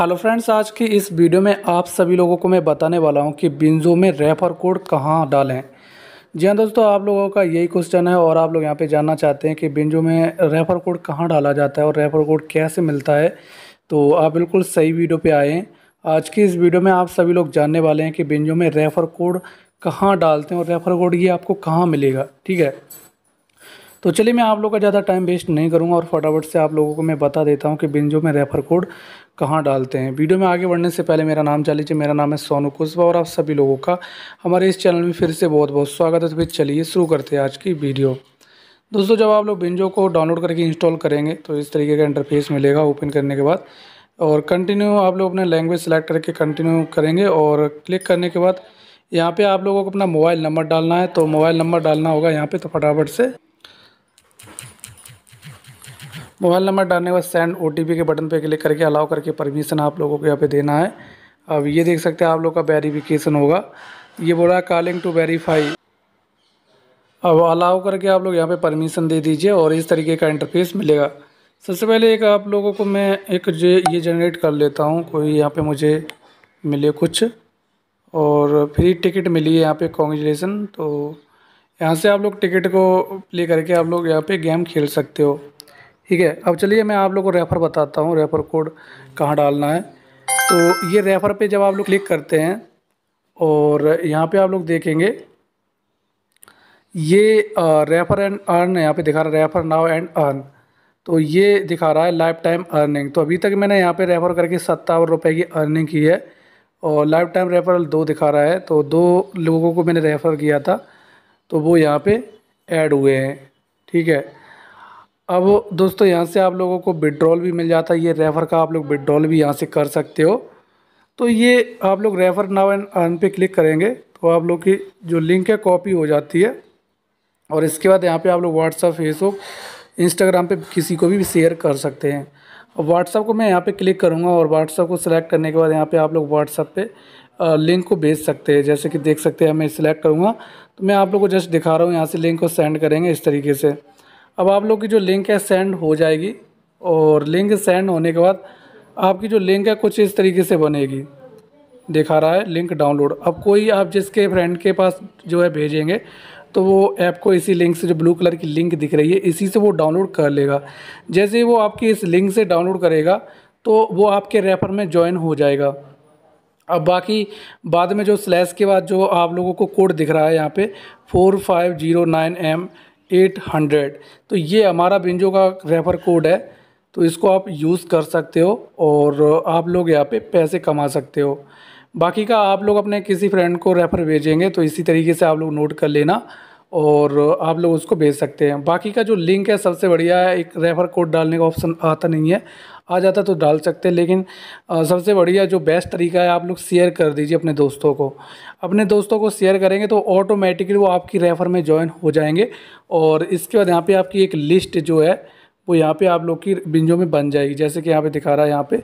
hello friends आज की इस वीडियो में आप सभी लोगों को मैं बताने वाला हूं कि बिंजो में रेफर कोड कहां डालें जी हाँ दोस्तों आप लोगों का यही क्वेश्चन है और आप लोग यहां पे जानना चाहते हैं कि बिंजो में रेफर कोड कहां डाला जाता है और रेफर कोड कैसे मिलता है तो आप बिल्कुल सही वीडियो पर आए हैं आज की इस वीडियो में आप सभी लोग जानने वाले हैं कि बिंजो में रेफ़र कोड कहाँ डालते हैं और रेफ़र कोड ये आपको कहाँ मिलेगा ठीक है तो चलिए मैं आप लोग का ज़्यादा टाइम वेस्ट नहीं करूँगा और फटाफट से आप लोगों को मैं बता देता हूँ कि बिंजो में रेफ़र कोड कहाँ डालते हैं वीडियो में आगे बढ़ने से पहले मेरा नाम चालीजिए मेरा नाम है सोनू कुशवा और आप सभी लोगों का हमारे इस चैनल में फिर से बहुत बहुत स्वागत है तो फिर चलिए शुरू करते हैं आज की वीडियो दोस्तों जब आप लोग बिंजो को डाउनलोड करके इंस्टॉल करेंगे तो इस तरीके का इंटरफेस मिलेगा ओपन करने के बाद और कंटिन्यू आप लोग अपने लैंग्वेज सेलेक्ट करके कंटिन्यू करेंगे और क्लिक करने के बाद यहाँ पे आप लोगों को अपना मोबाइल नंबर डालना है तो मोबाइल नंबर डालना होगा यहाँ पे तो फटाफट से मोबाइल नंबर डालने के बाद सेंड ओ के बटन पर क्लिक करके अलाउ करके परमिशन आप लोगों को यहाँ पे देना है अब ये देख सकते हैं आप लोग का वेरीफिकेशन होगा ये बोल रहा है कॉलिंग टू वेरीफाई अब अलाउ करके आप लोग यहाँ पे परमिशन दे दीजिए और इस तरीके का इंटरफेस मिलेगा सबसे पहले एक आप लोगों को मैं एक जो ये जनरेट कर लेता हूँ कोई यहाँ पे मुझे मिले कुछ और फ्री टिकट मिली है यहाँ पे कॉन्ग्रेचुलेसन तो यहाँ से आप लोग टिकट को प्ले करके आप लोग यहाँ पर गेम खेल सकते हो ठीक है अब चलिए मैं आप लोग को रेफ़र बताता हूँ रेफ़र कोड कहाँ डालना है तो ये रेफ़र पे जब आप लोग क्लिक करते हैं और यहाँ पे आप लोग देखेंगे ये रेफ़र एंड अर्न यहाँ पे दिखा रहा है रेफ़र नाव एंड अर्न तो ये दिखा रहा है लाइफ टाइम अर्निंग तो अभी तक मैंने यहाँ पे रेफ़र करके सत्तावन रुपये की अर्निंग की है और लाइफ टाइम रेफरल दो दिखा रहा है तो दो लोगों को मैंने रेफ़र किया था तो वो यहाँ पर ऐड हुए हैं ठीक है अब दोस्तों यहाँ से आप लोगों को विड्रॉल भी मिल जाता है ये रेफ़र का आप लोग विड्रॉल भी यहाँ से कर सकते हो तो ये आप लोग रेफ़र नाव एंड अर्न पे क्लिक करेंगे तो आप लोग की जो लिंक है कॉपी हो जाती है और इसके बाद यहाँ पे आप लोग व्हाट्सअप फेसबुक इंस्टाग्राम पे किसी को भी शेयर कर सकते हैं और व्हाट्सअप को मैं यहाँ पे क्लिक करूँगा और व्हाट्सअप को सिलेक्ट करने के बाद यहाँ पे आप लोग व्हाट्सअप पे लिंक को भेज सकते हैं जैसे कि देख सकते हैं मैं सिलेक्ट करूँगा तो मैं आप लोग को जस्ट दिखा रहा हूँ यहाँ से लिंक को सेंड करेंगे इस तरीके से अब आप लोग की जो लिंक है सेंड हो जाएगी और लिंक सेंड होने के बाद आपकी जो लिंक है कुछ इस तरीके से बनेगी दिखा रहा है लिंक डाउनलोड अब कोई आप जिसके फ्रेंड के पास जो है भेजेंगे तो वो ऐप को इसी लिंक से जो ब्लू कलर की लिंक दिख रही है इसी से वो डाउनलोड कर लेगा जैसे ही वो आपकी इस लिंक से डाउनलोड करेगा तो वो आपके रेफर में ज्वाइन हो जाएगा अब बाकी बाद में जो स्लैश के बाद जो आप लोगों को कोड दिख रहा है यहाँ पे four five zero nine M eight hundred तो ये हमारा बिंजो का रेफर कोड है तो इसको आप यूज़ कर सकते हो और आप लोग यहाँ पे पैसे कमा सकते हो बाकी का आप लोग अपने किसी फ्रेंड को रेफ़र भेजेंगे तो इसी तरीके से आप लोग नोट कर लेना और आप लोग उसको भेज सकते हैं बाकी का जो लिंक है सबसे बढ़िया है एक रेफ़र कोड डालने का ऑप्शन आता नहीं है आ जाता तो डाल सकते हैं लेकिन सबसे बढ़िया जो बेस्ट तरीका है आप लोग शेयर कर दीजिए अपने दोस्तों को अपने दोस्तों को शेयर करेंगे तो ऑटोमेटिकली वो आपकी रेफ़र में ज्वाइन हो जाएंगे और इसके बाद यहाँ पर आपकी एक लिस्ट जो है वो यहाँ पे आप लोग की बिंजो में बन जाएगी जैसे कि यहाँ पे दिखा रहा है यहाँ पे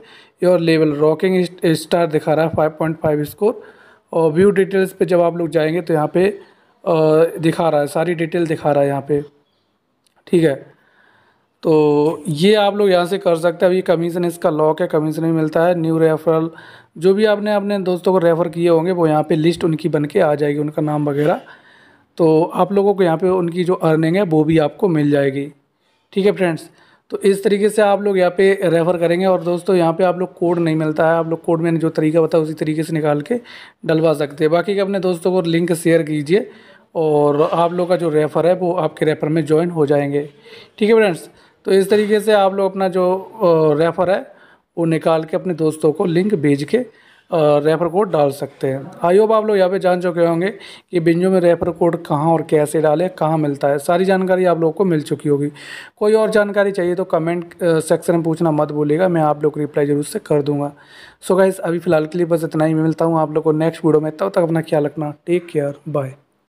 योर लेवल रॉकिंग स्टार दिखा रहा है 5.5 स्कोर और व्यू डिटेल्स पे जब आप लोग जाएंगे तो यहाँ पे दिखा रहा है सारी डिटेल दिखा रहा है यहाँ पे ठीक है तो ये आप लोग यहाँ से कर सकते हैं अभी कमीशन इसका लॉक है कमीशन भी मिलता है न्यू रेफरल जो भी आपने अपने दोस्तों को रेफ़र किए होंगे वो यहाँ पे लिस्ट उनकी बन के आ जाएगी उनका नाम वगैरह तो आप लोगों को यहाँ पे उनकी जो अर्निंग है वो भी आपको मिल जाएगी ठीक है फ्रेंड्स तो इस तरीके से आप लोग यहाँ पे रेफ़र करेंगे और दोस्तों यहाँ पे आप लोग कोड नहीं मिलता है आप लोग कोड मैंने जो तरीका बताया उसी तरीके से निकाल के डलवा सकते हैं बाकी के अपने दोस्तों को लिंक शेयर कीजिए और आप लोग का जो रेफ़र है वो आपके रेफ़र में ज्वाइन हो जाएंगे ठीक है फ्रेंड्स तो इस तरीके से आप लोग अपना जो रेफ़र है वो निकाल के अपने दोस्तों को लिंक भेज के रेफ़र कोड डाल सकते हैं आई होप आप लोग यहाँ पे जान चुके होंगे कि बिंजो में रेफ़र कोड कहाँ और कैसे डालें कहाँ मिलता है सारी जानकारी आप लोग को मिल चुकी होगी कोई और जानकारी चाहिए तो कमेंट सेक्शन में पूछना मत भूलिएगा मैं आप लोग को रिप्लाई जरूर से कर दूंगा सो गाइज गाइस अभी फ़िलहाल के लिए बस इतना ही मिलता हूँ आप लोग को नेक्स्ट वीडियो में तब तक अपना ख्याल रखना टेक केयर बाय